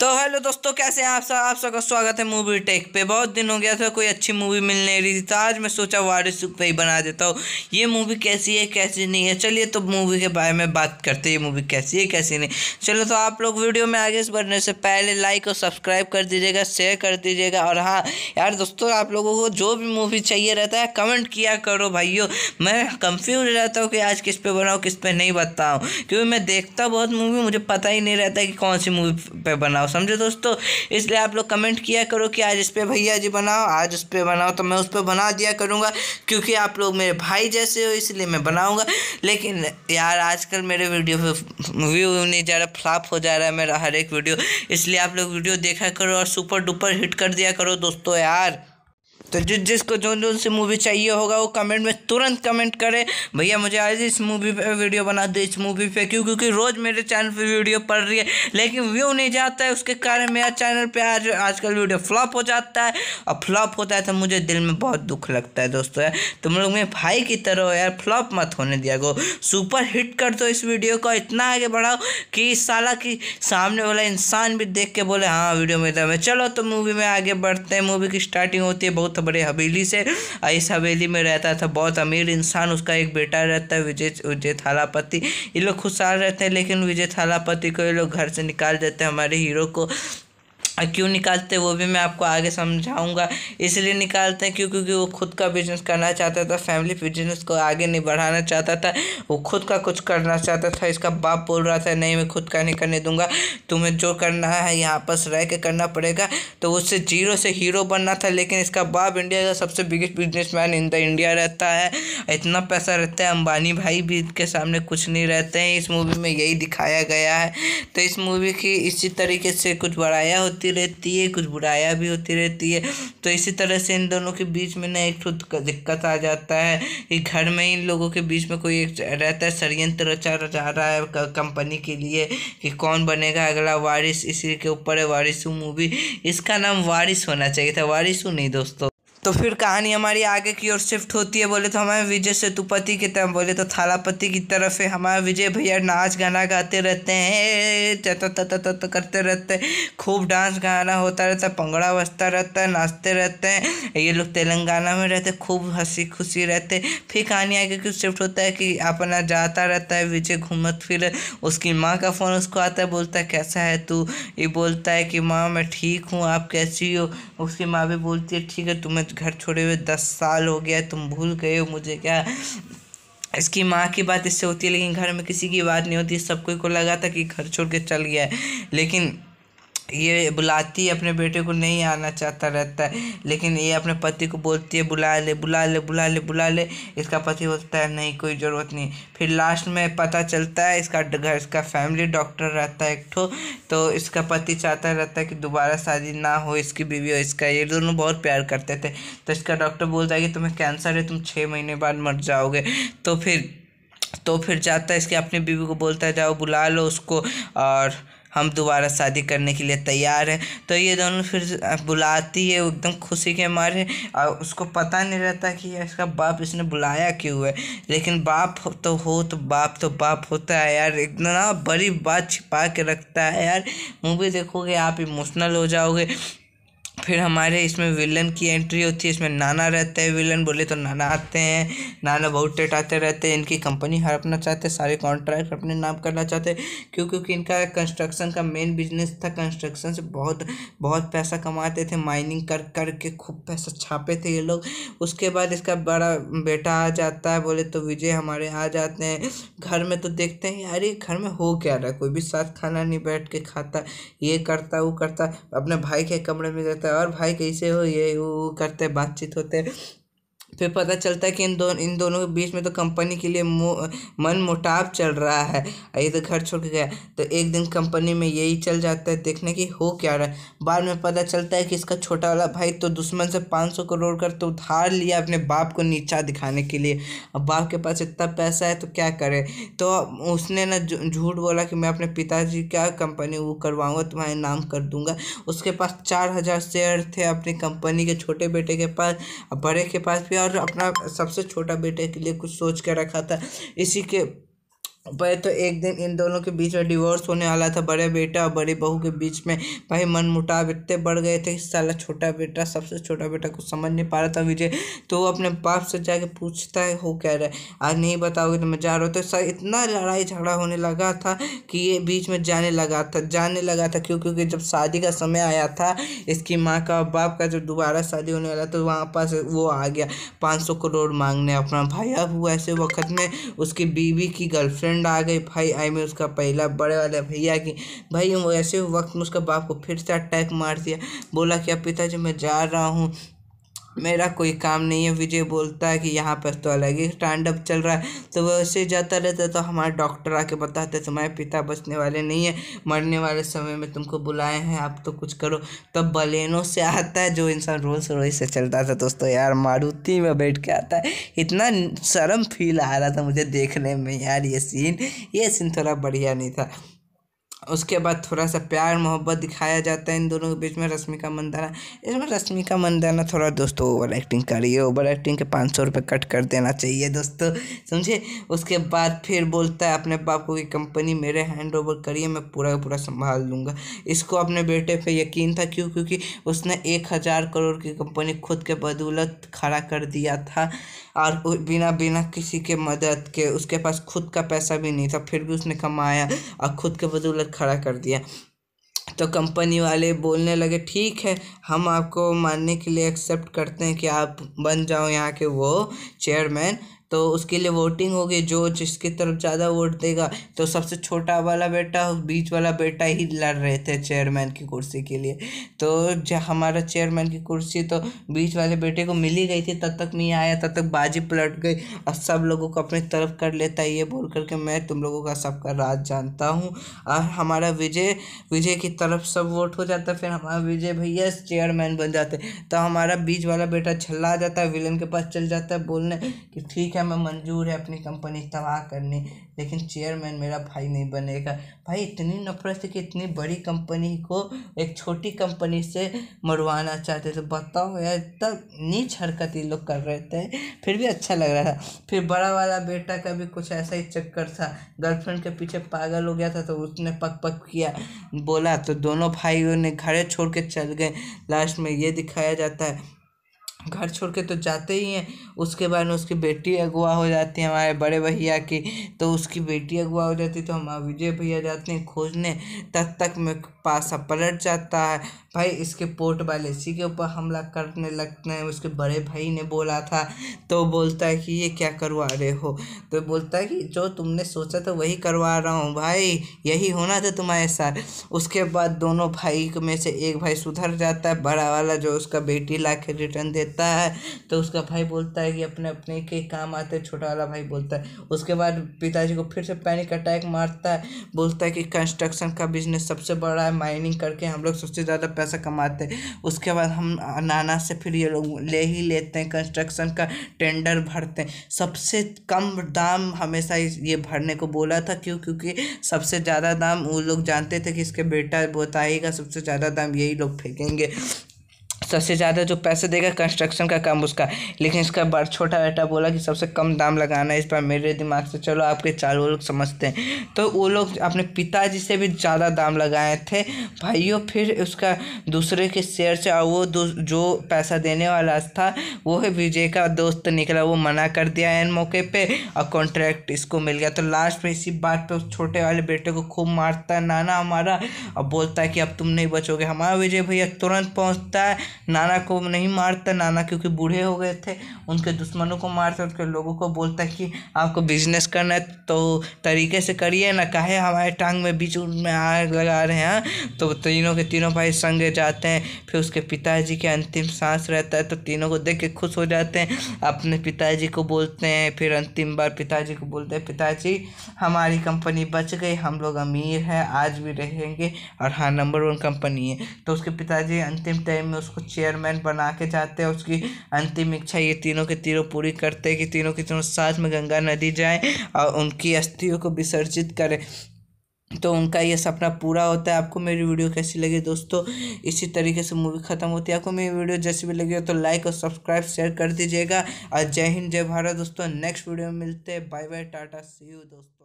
तो हेलो दोस्तों कैसे हैं आप सब आप सबका स्वागत है मूवी टेक पे बहुत दिन हो गया था कोई अच्छी मूवी मिल नहीं रही थी तो आज मैं सोचा वारिस पे ही बना देता हूँ ये मूवी कैसी है कैसी नहीं है चलिए तो मूवी के बारे में बात करते हैं ये मूवी कैसी है कैसी नहीं चलो तो आप लोग वीडियो में आगे बढ़ने से पहले लाइक और सब्सक्राइब कर दीजिएगा शेयर कर दीजिएगा और हाँ यार दोस्तों आप लोगों को जो भी मूवी चाहिए रहता है कमेंट किया करो भाइयों मैं कंफ्यूज रहता हूँ कि आज किस पे बनाऊँ किस पे नहीं बताऊँ क्योंकि मैं देखता बहुत मूवी मुझे पता ही नहीं रहता कि कौन सी मूवी पे बनाऊँ समझे दोस्तों इसलिए आप लोग कमेंट किया करो कि आज इस पर भैया जी बनाओ आज उस पर बनाओ तो मैं उस पर बना दिया करूँगा क्योंकि आप लोग मेरे भाई जैसे हो इसलिए मैं बनाऊँगा लेकिन यार आजकल मेरे वीडियो व्यू नहीं जा रहा फ्लाप हो जा रहा है मेरा हर एक वीडियो इसलिए आप लोग वीडियो देखा करो और सुपर डुपर हिट कर दिया करो दोस्तों यार तो जिस जिसको जो जो से मूवी चाहिए होगा वो कमेंट में तुरंत कमेंट करें भैया मुझे आज इस मूवी पे वीडियो बना दे इस मूवी पे क्यों क्योंकि रोज़ मेरे चैनल पे वीडियो पड़ रही है लेकिन व्यू नहीं जाता है उसके कारण मेरा चैनल पे आज आजकल वीडियो फ्लॉप हो जाता है और फ्लॉप होता है तो मुझे दिल में बहुत दुख लगता है दोस्तों यार तुम लोग मेरे भाई की तरह यार फ्लॉप मत होने दिया गो सुपर हिट कर दो इस वीडियो को इतना आगे बढ़ाओ कि इस साला की सामने वाला इंसान भी देख के बोले हाँ वीडियो में चलो तो मूवी में आगे बढ़ते हैं मूवी की स्टार्टिंग होती है बहुत तो बड़े हवेली से इस हवेली में रहता था बहुत अमीर इंसान उसका एक बेटा रहता है विजय विजय थालापति ये लोग खुशहाल रहते हैं लेकिन विजय थालापति को ये लोग घर से निकाल देते हैं हमारे हीरो को क्यों निकालते वो भी मैं आपको आगे समझाऊंगा इसलिए निकालते हैं क्यों क्योंकि वो खुद का बिजनेस करना चाहता था फैमिली बिजनेस को आगे नहीं बढ़ाना चाहता था वो खुद का कुछ करना चाहता था इसका बाप बोल रहा था नहीं मैं खुद का नहीं करने दूंगा तुम्हें जो करना है यहाँ पर रह के करना पड़ेगा तो उससे जीरो से हीरो बनना था लेकिन इसका बाप इंडिया का सबसे biggest businessman in the India रहता है इतना पैसा रहता है अंबानी भाई भी के सामने कुछ नहीं रहते हैं इस मूवी में यही दिखाया गया है तो इस मूवी की इसी तरीके से कुछ बढ़ाया होती होती रहती है कुछ बुराया भी होती रहती है तो इसी तरह से इन दोनों के बीच में ना एक तो दिक्कत आ जाता है कि घर में इन लोगों के बीच में कोई एक रहता है षडयंत्र रचा जा रहा है कंपनी के लिए कि कौन बनेगा अगला वारिस इसी के ऊपर है वारिसू मूवी इसका नाम वारिस होना चाहिए था वारिसू नहीं दोस्तों तो फिर कहानी हमारी आगे की ओर शिफ्ट होती है बोले तो हमारे विजय सेतुपति की तरफ बोले तो थालापति की तरफ है हमारे विजय भैया नाच गाना गाते रहते हैं तत तत तत करते रहते हैं खूब डांस गाना होता रहता है पंगड़ा बजता रहता है नाचते रहते हैं ये लोग तेलंगाना में रहते खूब हंसी खुशी रहते फिर कहानी आगे की शिफ्ट होता है कि अपना जाता रहता है विजय घूमत फिर उसकी माँ का फ़ोन उसको आता है बोलता है कैसा है तू ये बोलता है कि माँ मैं ठीक हूँ आप कैसी हो उसकी माँ भी बोलती है ठीक है तुम्हें घर छोड़े हुए दस साल हो गया तुम भूल गए हो मुझे क्या इसकी माँ की बात इससे होती है लेकिन घर में किसी की बात नहीं होती सब कोई को लगा था कि घर छोड़ के चल गया है लेकिन ये बुलाती है अपने बेटे को नहीं आना चाहता रहता है लेकिन ये अपने पति को बोलती है बुला ले बुला ले बुला ले बुला ले इसका पति बोलता है नहीं कोई ज़रूरत नहीं फिर लास्ट में पता चलता है इसका घर इसका फैमिली डॉक्टर रहता है एक ठो तो इसका पति चाहता रहता है कि दोबारा शादी ना हो इसकी बीवी हो इसका ये दोनों बहुत प्यार करते थे तो इसका डॉक्टर बोलता है कि तुम्हें कैंसर है तुम छः महीने बाद मर जाओगे तो फिर तो फिर जाता है इसके अपनी बीवी को बोलता है जाओ बुला लो उसको और हम दोबारा शादी करने के लिए तैयार हैं तो ये दोनों फिर बुलाती है एकदम खुशी के मारे और उसको पता नहीं रहता कि इसका बाप इसने बुलाया क्यों है लेकिन बाप तो हो तो बाप तो बाप होता है यार इतना बड़ी बात छिपा के रखता है यार मूवी देखोगे आप इमोशनल हो जाओगे फिर हमारे इसमें विलन की एंट्री होती है इसमें नाना रहते हैं विलन बोले तो नाना आते हैं नाना बहुत टेटाते रहते हैं इनकी कंपनी हड़पना चाहते हैं सारे कॉन्ट्रैक्ट अपने नाम करना चाहते हैं क्यों क्योंकि इनका कंस्ट्रक्शन का मेन बिजनेस था कंस्ट्रक्शन से बहुत बहुत पैसा कमाते थे माइनिंग कर कर के खूब पैसा छापे थे ये लोग उसके बाद इसका बड़ा बेटा आ जाता है बोले तो विजय हमारे आ जाते हैं घर में तो देखते हैं यार ये घर में हो क्या रहा कोई भी साथ खाना नहीं बैठ के खाता ये करता वो करता अपने भाई के कमरे में रहता है और भाई कैसे हो ये वो करते बातचीत होते फिर पता चलता है कि इन दो इन दोनों के बीच में तो कंपनी के लिए मन मोटाव चल रहा है ये तो घर छोड़ के गया तो एक दिन कंपनी में यही चल जाता है देखने की हो क्या रहा है बाद में पता चलता है कि इसका छोटा वाला भाई तो दुश्मन से पाँच सौ करोड़ कर तो उधार लिया अपने बाप को नीचा दिखाने के लिए अब बाप के पास इतना पैसा है तो क्या करे तो उसने ना झूठ बोला कि मैं अपने पिताजी क्या कंपनी वो करवाऊँगा तुम्हारे नाम कर दूँगा उसके पास चार हज़ार शेयर थे अपनी कंपनी के छोटे बेटे के पास बड़े के पास भी और अपना सबसे छोटा बेटे के लिए कुछ सोच कर रखा था इसी के पर तो एक दिन इन दोनों के बीच में डिवोर्स होने वाला था बड़े बेटा और बड़ी बहू के बीच में भाई मन मुटाव इतने बढ़ गए थे साला छोटा बेटा सबसे छोटा बेटा कुछ समझ नहीं पा रहा था विजय तो वो अपने बाप से जाके पूछता है हो क्या रहा है आज नहीं बताओगे तो मैं जा रहा हूँ तो सर इतना लड़ाई झगड़ा होने लगा था कि ये बीच में जाने लगा था जाने लगा था क्यों क्योंकि जब शादी का समय आया था इसकी माँ का और बाप का जब दोबारा शादी होने वाला तो वहाँ पास वो आ गया पाँच सौ करोड़ मांगने अपना भाई अब वो ऐसे वक्त में उसकी बीवी की गर्लफ्रेंड फ्रेंड आ गई भाई आई मैं उसका पहला बड़े वाले भैया की भाई ऐसे वक्त में उसका बाप को फिर से अटैक मार दिया बोला कि अब पिताजी मैं जा रहा हूँ मेरा कोई काम नहीं है विजय बोलता है कि यहाँ पर तो अलग ही स्टैंड अप चल रहा है तो वह उसे जाता रहता है तो हमारे डॉक्टर आके बताते तुम्हारे पिता बचने वाले नहीं है मरने वाले समय में तुमको बुलाए हैं आप तो कुछ करो तब बलेनों से आता है जो इंसान रोज रोज से चलता था दोस्तों यार मारुति में बैठ के आता है इतना शर्म फील आ रहा था मुझे देखने में यार ये सीन ये सीन थोड़ा बढ़िया नहीं था उसके बाद थोड़ा सा प्यार मोहब्बत दिखाया जाता है इन दोनों के बीच में रश्मिका मंदाना इसमें रश्मिका मंदाना थोड़ा दोस्तों ओवर एक्टिंग करिए ओवर एक्टिंग के पाँच सौ रुपये कट कर देना चाहिए दोस्तों समझे उसके बाद फिर बोलता है अपने बाप को कि कंपनी मेरे हैंड ओवर करिए मैं पूरा का पूरा संभाल लूँगा इसको अपने बेटे पर यकीन था क्यों क्योंकि उसने एक हज़ार करोड़ की कंपनी खुद के बदौलत खड़ा कर दिया था और बिना बिना किसी के मदद के उसके पास खुद का पैसा भी नहीं था फिर भी उसने कमाया और खुद के बदौलत खड़ा कर दिया तो कंपनी वाले बोलने लगे ठीक है हम आपको मानने के लिए एक्सेप्ट करते हैं कि आप बन जाओ यहाँ के वो चेयरमैन तो उसके लिए वोटिंग होगी जो जिसकी तरफ ज़्यादा वोट देगा तो सबसे छोटा वाला बेटा बीच वाला बेटा ही लड़ रहे थे चेयरमैन की कुर्सी के लिए तो जब हमारा चेयरमैन की कुर्सी तो बीच वाले बेटे को मिली गई थी तब तक नहीं आया तब तक बाजी पलट गई और सब लोगों को अपनी तरफ कर लेता है ये बोल करके मैं तुम लोगों का सबका राज जानता हूँ और हमारा विजय विजय की तरफ सब वोट हो जाता फिर हमारा विजय भैया चेयरमैन बन जाते तो हमारा बीच वाला बेटा छल्ला आ जाता है विलन के पास चल जाता है बोलने कि ठीक है क्या मैं मंजूर है अपनी कंपनी तबाह करनी लेकिन चेयरमैन मेरा भाई नहीं बनेगा भाई इतनी नफरत है कि इतनी बड़ी कंपनी को एक छोटी कंपनी से मरवाना चाहते तो बताओ यार इतना नीच हरकत ये लोग कर रहे थे फिर भी अच्छा लग रहा था फिर बड़ा वाला बेटा का भी कुछ ऐसा ही चक्कर था गर्लफ्रेंड के पीछे पागल हो गया था तो उसने पक पक किया बोला तो दोनों भाइयों ने घरे छोड़ के चल गए लास्ट में ये दिखाया जाता है घर छोड़ के तो जाते ही हैं उसके बाद में उसकी बेटी अगवा हो जाती है हमारे बड़े भैया की तो उसकी बेटी अगवा हो जाती तो हमारे विजय भैया जाते हैं खोजने तब तक में पासा पलट जाता है भाई इसके पोर्ट वाले इसी के ऊपर हमला करने लगते हैं उसके बड़े भाई ने बोला था तो बोलता है कि ये क्या करवा रहे हो तो बोलता है कि जो तुमने सोचा था वही करवा रहा हूँ भाई यही होना था तुम्हारे साथ उसके बाद दोनों भाई में से एक भाई सुधर जाता है बड़ा वाला जो उसका बेटी ला के रिटर्न देता देता है तो उसका भाई बोलता है कि अपने अपने के काम आते हैं छोटा वाला भाई बोलता है उसके बाद पिताजी को फिर से पैनिक अटैक मारता है बोलता है कि कंस्ट्रक्शन का बिजनेस सबसे बड़ा है माइनिंग करके हम लोग सबसे ज़्यादा पैसा कमाते हैं उसके बाद हम नाना से फिर ये लोग ले ही लेते हैं कंस्ट्रक्शन का टेंडर भरते हैं सबसे कम दाम हमेशा ये भरने को बोला था क्यों क्योंकि सबसे ज़्यादा दाम वो लोग जानते थे कि इसके बेटा बताएगा सबसे ज़्यादा दाम यही लोग फेंकेंगे सबसे ज़्यादा जो पैसे देगा कंस्ट्रक्शन का काम उसका लेकिन इसका बार छोटा बेटा बोला कि सबसे कम दाम लगाना है इस बार मेरे दिमाग से चलो आपके चार लोग समझते हैं तो वो लोग अपने पिताजी से भी ज़्यादा दाम लगाए थे भाइयों फिर उसका दूसरे के शेयर से और वो जो पैसा देने वाला था वो है विजय का दोस्त निकला वो मना कर दिया एन मौके पर और कॉन्ट्रैक्ट इसको मिल गया तो लास्ट में इसी बात पर उस छोटे वाले बेटे को खूब मारता है नाना हमारा और बोलता है कि अब तुम नहीं बचोगे हमारा विजय भैया तुरंत पहुँचता है नाना को नहीं मारता नाना क्योंकि बूढ़े हो गए थे उनके दुश्मनों को मारता उनके लोगों को बोलता कि आपको बिजनेस करना है तो तरीके से करिए ना काहे हमारे टांग में बीच में आग लगा रहे हैं हाँ? तो तीनों के तीनों भाई संगे जाते हैं फिर उसके पिताजी के अंतिम सांस रहता है तो तीनों को देख के खुश हो जाते हैं अपने पिताजी को बोलते हैं फिर अंतिम बार पिताजी को बोलते हैं पिताजी हमारी कंपनी बच गई हम लोग अमीर हैं आज भी रहेंगे और हाँ नंबर वन कंपनी है तो उसके पिताजी अंतिम टाइम में उसको चेयरमैन बना के जाते हैं उसकी अंतिम इच्छा ये तीनों के तीनों पूरी करते हैं कि तीनों के तीनों साथ में गंगा नदी जाएं और उनकी अस्थियों को विसर्जित करें तो उनका ये सपना पूरा होता है आपको मेरी वीडियो कैसी लगी दोस्तों इसी तरीके से मूवी ख़त्म होती है आपको मेरी वीडियो जैसी भी लगी हो तो लाइक और सब्सक्राइब शेयर कर दीजिएगा और जय हिंद जय भारत दोस्तों नेक्स्ट वीडियो में मिलते हैं bye bye tata see you दोस्तों